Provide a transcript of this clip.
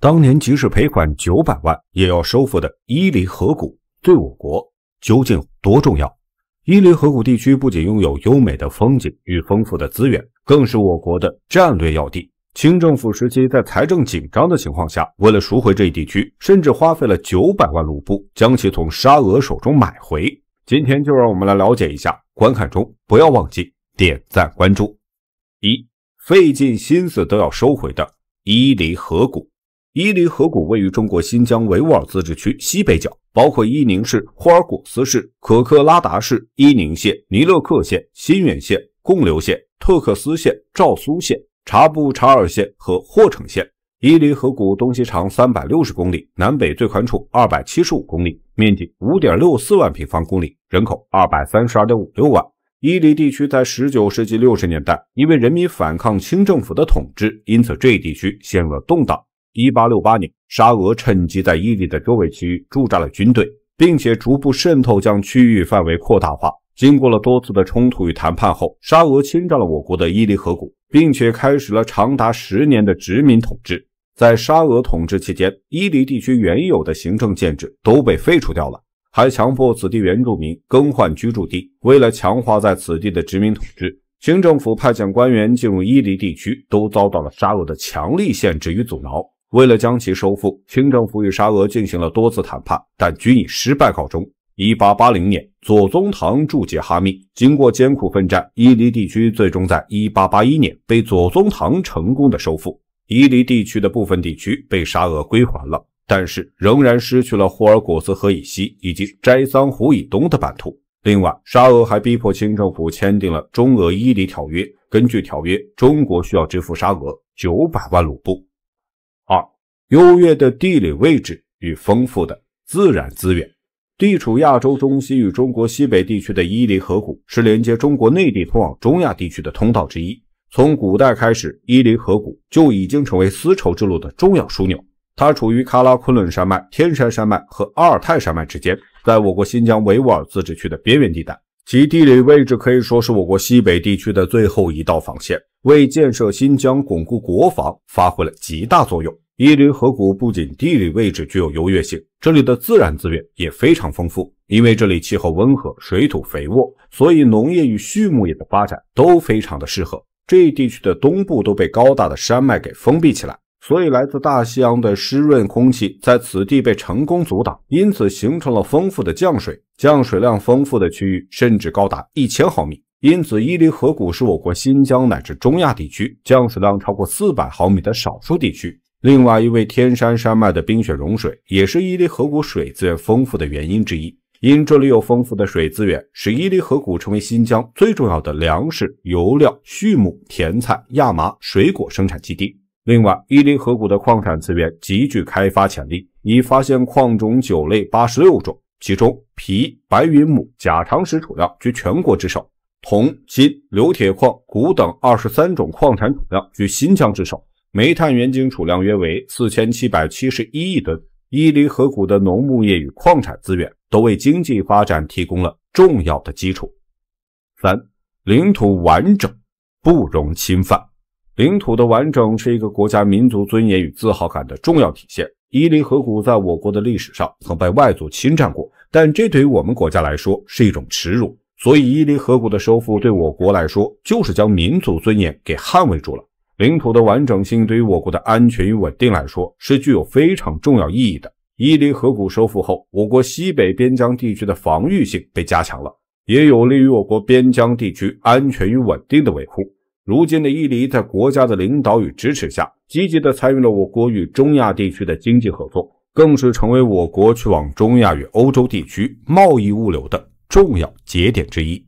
当年即使赔款九百万，也要收复的伊犁河谷，对我国究竟多重要？伊犁河谷地区不仅拥有优美的风景与丰富的资源，更是我国的战略要地。清政府时期在财政紧张的情况下，为了赎回这一地区，甚至花费了九百万卢布将其从沙俄手中买回。今天就让我们来了解一下。观看中不要忘记点赞关注。一费尽心思都要收回的伊犁河谷。伊犁河谷位于中国新疆维吾尔自治区西北角，包括伊宁市、霍尔果斯市、可克拉达市、伊宁县、尼勒克县、新源县、贡留县、特克斯县、昭苏县、察布查尔县和霍城县。伊犁河谷东西长三百六十公里，南北最宽处二百七十五公里，面积五点六四万平方公里，人口二百三十二点五六万。伊犁地区在十九世纪六十年代，因为人民反抗清政府的统治，因此这一地区陷入了动荡。一八六八年，沙俄趁机在伊犁的周围区域驻扎了军队，并且逐步渗透，将区域范围扩大化。经过了多次的冲突与谈判后，沙俄侵占了我国的伊犁河谷，并且开始了长达十年的殖民统治。在沙俄统治期间，伊犁地区原有的行政建制都被废除掉了，还强迫此地原住民更换居住地。为了强化在此地的殖民统治，清政府派遣官员进入伊犁地区，都遭到了沙俄的强力限制与阻挠。为了将其收复，清政府与沙俄进行了多次谈判，但均以失败告终。一八八零年，左宗棠驻捷哈密，经过艰苦奋战，伊犁地区最终在一八八一年被左宗棠成功的收复。伊犁地区的部分地区被沙俄归还了，但是仍然失去了霍尔果斯河以西以及斋桑湖以东的版图。另外，沙俄还逼迫清政府签订了《中俄伊犁条约》，根据条约，中国需要支付沙俄九百万卢布。优越的地理位置与丰富的自然资源，地处亚洲东西与中国西北地区的伊犁河谷是连接中国内地通往中亚地区的通道之一。从古代开始，伊犁河谷就已经成为丝绸之路的重要枢纽。它处于喀拉昆仑山脉、天山山脉和阿尔泰山脉之间，在我国新疆维吾尔自治区的边缘地带，其地理位置可以说是我国西北地区的最后一道防线，为建设新疆、巩固国防发挥了极大作用。伊犁河谷不仅地理位置具有优越性，这里的自然资源也非常丰富。因为这里气候温和，水土肥沃，所以农业与畜牧业的发展都非常的适合。这一地区的东部都被高大的山脉给封闭起来，所以来自大西洋的湿润空气在此地被成功阻挡，因此形成了丰富的降水。降水量丰富的区域甚至高达一千毫米，因此伊犁河谷是我国新疆乃至中亚地区降水量超过四百毫米的少数地区。另外，一位天山山脉的冰雪融水也是伊犁河谷水资源丰富的原因之一。因这里有丰富的水资源，使伊犁河谷成为新疆最重要的粮食、油料、畜牧、甜菜、亚麻、水果生产基地。另外，伊犁河谷的矿产资源极具开发潜力，已发现矿种九类八十六种，其中皮、白云母、假长石储量居全国之首，铜、金、硫铁矿、钴等二十三种矿产储量居新疆之首。煤炭原金储量约为四千七百七十一亿吨。伊犁河谷的农牧业与矿产资源都为经济发展提供了重要的基础。三、领土完整不容侵犯。领土的完整是一个国家民族尊严与自豪感的重要体现。伊犁河谷在我国的历史上曾被外族侵占过，但这对于我们国家来说是一种耻辱。所以，伊犁河谷的收复对我国来说就是将民族尊严给捍卫住了。领土的完整性对于我国的安全与稳定来说是具有非常重要意义的。伊犁河谷收复后，我国西北边疆地区的防御性被加强了，也有利于我国边疆地区安全与稳定的维护。如今的伊犁在国家的领导与支持下，积极的参与了我国与中亚地区的经济合作，更是成为我国去往中亚与欧洲地区贸易物流的重要节点之一。